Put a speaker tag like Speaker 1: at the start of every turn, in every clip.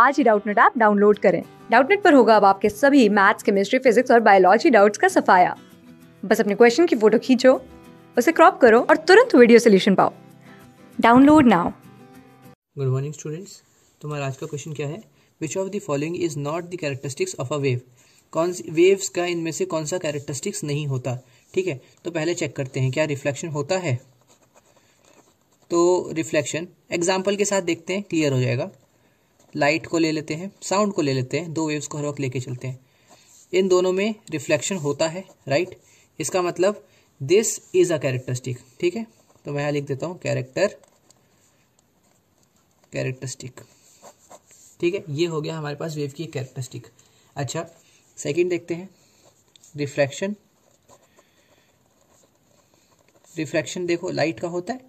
Speaker 1: आज ही Doubtnut app download करें डाउटनेट पर होगा अब आपके सभी मैथ्स केमिस्ट्री फिजिक्स और बायोलॉजी डाउट्स का सफाया बस अपने क्वेश्चन की फोटो खींचो उसे क्रॉप करो और तुरंत वीडियो सोल्यूशन पाओ download now good morning students तुम्हारा आज का क्वेश्चन क्या है which of the following is not the characteristics of a wave कौन सी वेव्स का इनमें से कौन सा कैरेक्टरिस्टिक्स नहीं होता ठीक है तो पहले चेक करते हैं क्या रिफ्लेक्शन होता है तो रिफ्लेक्शन एग्जाम्पल के साथ देखते हैं क्लियर हो जाएगा लाइट को ले लेते हैं साउंड को ले लेते हैं दो वेव्स को हर वक्त लेके चलते हैं इन दोनों में रिफ्लेक्शन होता है राइट इसका मतलब दिस इज अ कैरेक्टरिस्टिक ठीक है तो मैं यहाँ लिख देता हूँ कैरेक्टर कैरेक्टरिस्टिक ठीक है ये हो गया हमारे पास वेव की कैरेक्टरिस्टिक अच्छा सेकेंड देखते हैं रिफ्रैक्शन रिफ्रैक्शन देखो लाइट का होता है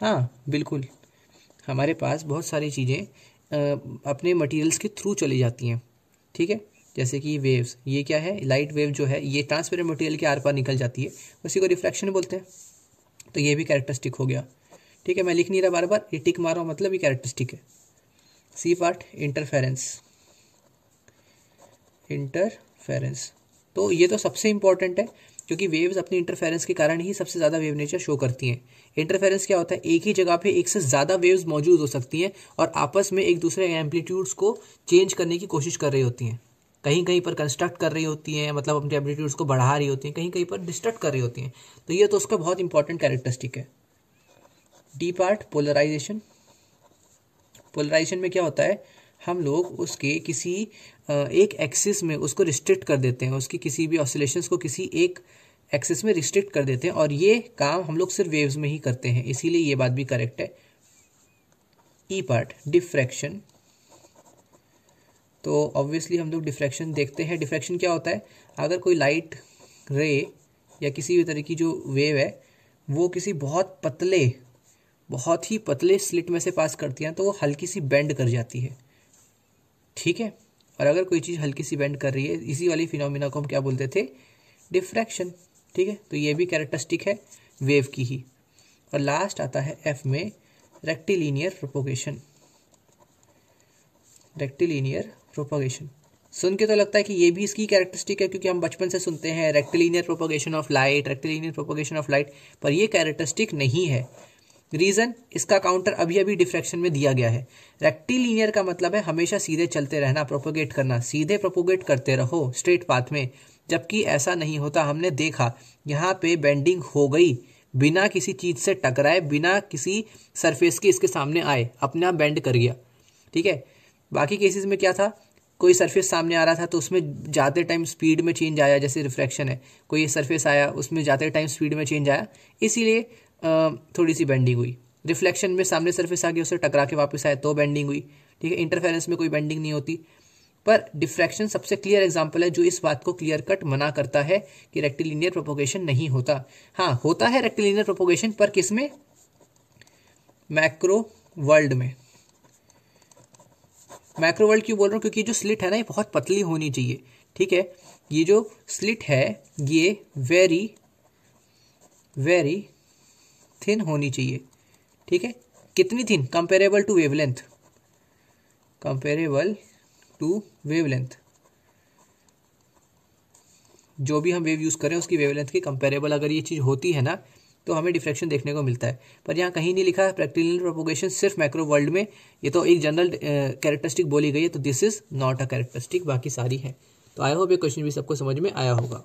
Speaker 1: हाँ बिल्कुल हमारे पास बहुत सारी चीज़ें अपने मटेरियल्स के थ्रू चली जाती हैं ठीक है जैसे कि वेव्स ये क्या है लाइट वेव जो है ये ट्रांसपेरेंट मटेरियल के आर पार निकल जाती है उसी को रिफ्लेक्शन बोलते हैं तो ये भी कैरेक्टरिस्टिक हो गया ठीक है मैं लिख नहीं रहा बार बार ये टिक मारा मतलब ये कैरेक्टरिस्टिक है सी पार्ट इंटरफेरेंस इंटरफेरेंस तो ये तो सबसे इंपॉर्टेंट है क्योंकि वेव्स अपनी इंटरफेरेंस के कारण ही सबसे ज़्यादा वेव नेचर शो करती हैं इंटरफेरेंस क्या होता है एक ही जगह पे एक से ज़्यादा वेव्स मौजूद हो सकती हैं और आपस में एक दूसरे एम्पलीट्यूड्स को चेंज करने की कोशिश कर रही होती हैं कहीं कहीं पर कंस्ट्रक्ट कर रही होती हैं मतलब अपने एम्पलीट्यूड्स को बढ़ा रही होती हैं कहीं कहीं पर डिस्ट्रक्ट कर रही होती हैं तो ये तो उसका बहुत इंपॉर्टेंट कैरेक्टरिस्टिक है डी पार्ट पोलराइजेशन पोलराइजेशन में क्या होता है हम लोग उसके किसी एक एक्सिस में उसको रिस्ट्रिक्ट कर देते हैं उसकी किसी भी ऑसिलेशन को किसी एक एक्सिस में रिस्ट्रिक्ट कर देते हैं और ये काम हम लोग सिर्फ वेव्स में ही करते हैं इसीलिए ये बात भी करेक्ट है ई पार्ट डिफ्रैक्शन तो ऑब्वियसली हम लोग डिफ्रैक्शन देखते हैं डिफ्रैक्शन क्या होता है अगर कोई लाइट रे या किसी भी तरह की जो वेव है वो किसी बहुत पतले बहुत ही पतले स्लिट में से पास करती हैं तो वो हल्की सी बेंड कर जाती है ठीक है और अगर कोई चीज़ हल्की सी बेंड कर रही है इसी वाली फिनोमिना को हम क्या बोलते थे डिफ्रैक्शन ठीक है तो ये भी कैरेक्टरिस्टिक है वेव की ही और लास्ट आता है एफ में रेक्टिलीनियर प्रोपोगेशन रेक्टिलीनियर प्रोपोगेशन सुन के तो लगता है कि ये भी इसकी कैरेक्टरिस्टिक है क्योंकि हम बचपन से सुनते हैं rectilinear propagation of light rectilinear propagation of light पर ये कैरेक्टरिस्टिक नहीं है रीजन इसका काउंटर अभी अभी डिफ्रेक्शन में दिया गया है रेक्टिलीनियर का मतलब है हमेशा सीधे चलते रहना प्रोपोगेट करना सीधे प्रोपोगेट करते रहो स्ट्रेट पाथ में जबकि ऐसा नहीं होता हमने देखा यहाँ पे बेंडिंग हो गई बिना किसी चीज़ से टकराए बिना किसी सरफेस के इसके सामने आए अपने आप बेंड कर गया ठीक है बाकी केसेस में क्या था कोई सरफेस सामने आ रहा था तो उसमें जाते टाइम स्पीड में चेंज आया जैसे रिफ्रैक्शन है कोई सरफेस आया उसमें जाते टाइम स्पीड में चेंज आया इसीलिए थोड़ी सी बेंडिंग हुई रिफ्लेक्शन में सामने सरफेस आ गया उसे टकरा के वापस आए तो बेंडिंग हुई ठीक है इंटरफेरेंस में कोई बेंडिंग नहीं होती पर डिफ्रैक्शन सबसे क्लियर एग्जाम्पल है जो इस बात को क्लियर कट मना करता है कि रेक्टिलिनियर प्रोपोगेशन नहीं होता हाँ होता है रेक्टिलिनियर प्रोपोगेशन पर किस में मैक्रो वर्ल्ड में मैक्रो वर्ल्ड क्यों बोल रहा हूँ क्योंकि जो स्लिट है ना ये बहुत पतली होनी चाहिए ठीक है ये जो स्लिट है ये वेरी वेरी थिन होनी चाहिए ठीक है कितनी thin comparable to wavelength comparable to wavelength जो भी हम वेव यूज़ करें उसकी वेवलेंथ की कंपेरेबल अगर ये चीज़ होती है ना तो हमें डिफ्रेक्शन देखने को मिलता है पर यहाँ कहीं नहीं लिखा है प्रैक्टिकल प्रोपोगेशन सिर्फ माइक्रो वर्ल्ड में ये तो एक जनरल कैरेक्टरिस्टिक बोली गई है तो this is not a characteristic बाकी सारी है तो आई होप ये क्वेश्चन भी सबको समझ में आया होगा